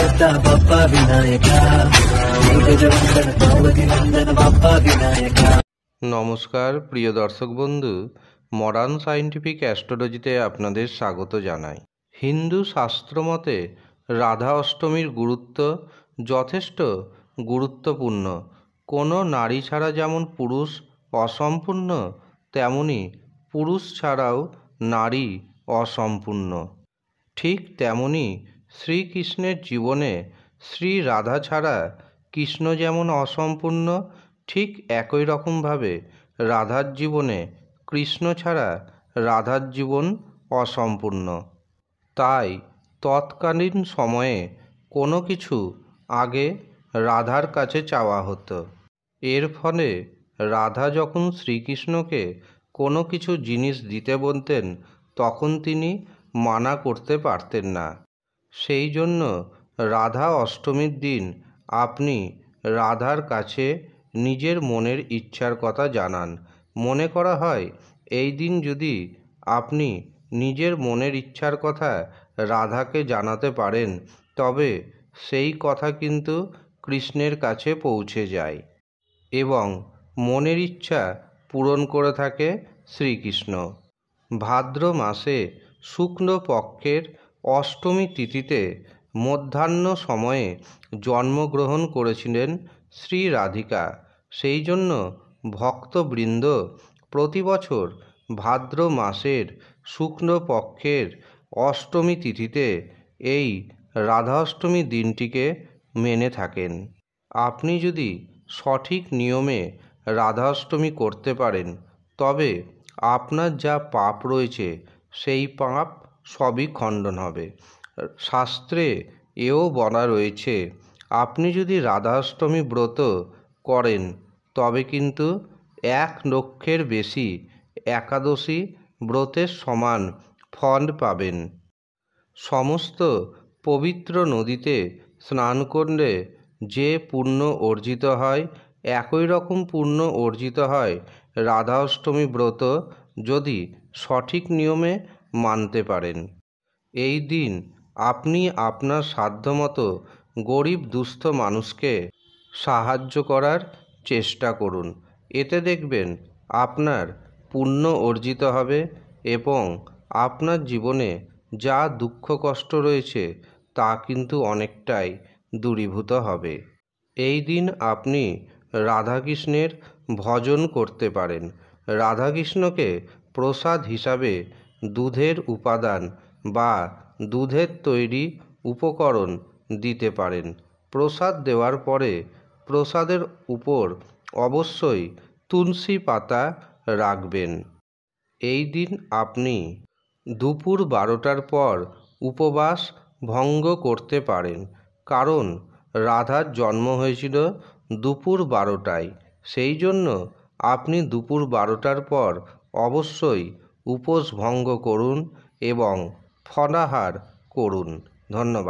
करता ಬಪ್ಪ ವಿನಾಯಕ নমস্কার প্রিয় দর্শক বন্ধু মডার্ন সায়েন্টিফিক অ্যাস্ট্রোলজিতে আপনাদের স্বাগত জানাই হিন্দু শাস্ত্র মতে রাধা অষ্টমীর গুরুত্ব যথেষ্ট গুরুত্বপূর্ণ কোনো নারী ছাড়া যেমন পুরুষ অসম্পূর্ণ তেমনি পুরুষ ছাড়াও নারী অসম্পূর্ণ ঠিক তেমনি শ্রীকৃষ্ণের জীবনে শ্রী রাধা ছাড়া কৃষ্ণ যেমন অসম্পূর্ণ ঠিক একই রকমভাবে রাধার জীবনে কৃষ্ণ ছাড়া রাধার জীবন অসম্পূর্ণ তাই তৎকালীন সময়ে কোনো কিছু আগে রাধার কাছে চাওয়া হতো এর ফলে রাধা যখন শ্রীকৃষ্ণকে কোনো কিছু জিনিস দিতে বলতেন তখন তিনি মানা করতে পারতেন না সেই জন্য রাধা অষ্টমীর দিন আপনি রাধার কাছে নিজের মনের ইচ্ছার কথা জানান মনে করা হয় এই দিন যদি আপনি নিজের মনের ইচ্ছার কথা রাধাকে জানাতে পারেন তবে সেই কথা কিন্তু কৃষ্ণের কাছে পৌঁছে যায় এবং মনের ইচ্ছা পূরণ করে থাকে শ্রীকৃষ্ণ ভাদ্র মাসে শুকনো পক্ষের অষ্টমী তিথিতে মধ্যাহ্ন সময়ে জন্মগ্রহণ করেছিলেন শ্রী রাধিকা সেই জন্য ভক্তবৃন্দ প্রতি বছর ভাদ্র মাসের শুক্ল পক্ষের অষ্টমী তিথিতে এই রাধাষ্টমী দিনটিকে মেনে থাকেন আপনি যদি সঠিক নিয়মে রাধাষ্টমী করতে পারেন তবে আপনার যা পাপ রয়েছে সেই পাপ সবই খণ্ডন হবে শাস্ত্রে এও বলা রয়েছে আপনি যদি রাধাষ্টমী ব্রত করেন তবে কিন্তু এক লক্ষের বেশি একাদশী ব্রতের সমান ফল পাবেন সমস্ত পবিত্র নদীতে স্নান করলে যে পুণ্য অর্জিত হয় একই রকম পুণ্য অর্জিত হয় রাধা অষ্টমী ব্রত যদি সঠিক নিয়মে মানতে পারেন এই দিন আপনি আপনার সাধ্যমতো গরিব দুস্থ মানুষকে সাহায্য করার চেষ্টা করুন এতে দেখবেন আপনার পুণ্য অর্জিত হবে এবং আপনার জীবনে যা দুঃখ কষ্ট রয়েছে তা কিন্তু অনেকটাই দূরীভূত হবে এই দিন আপনি রাধাকৃষ্ণের ভজন করতে পারেন রাধাকৃষ্ণকে প্রসাদ হিসাবে দুধের উপাদান বা দুধের তৈরি উপকরণ দিতে পারেন প্রসাদ দেওয়ার পরে প্রসাদের উপর অবশ্যই তুলসী পাতা রাখবেন এই দিন আপনি দুপুর বারোটার পর উপবাস ভঙ্গ করতে পারেন কারণ রাধার জন্ম হয়েছিল দুপুর বারোটায় সেই জন্য আপনি দুপুর বারোটার পর অবশ্যই উপোস ভঙ্গ করুন এবং ফলাহার করুন ধন্যবাদ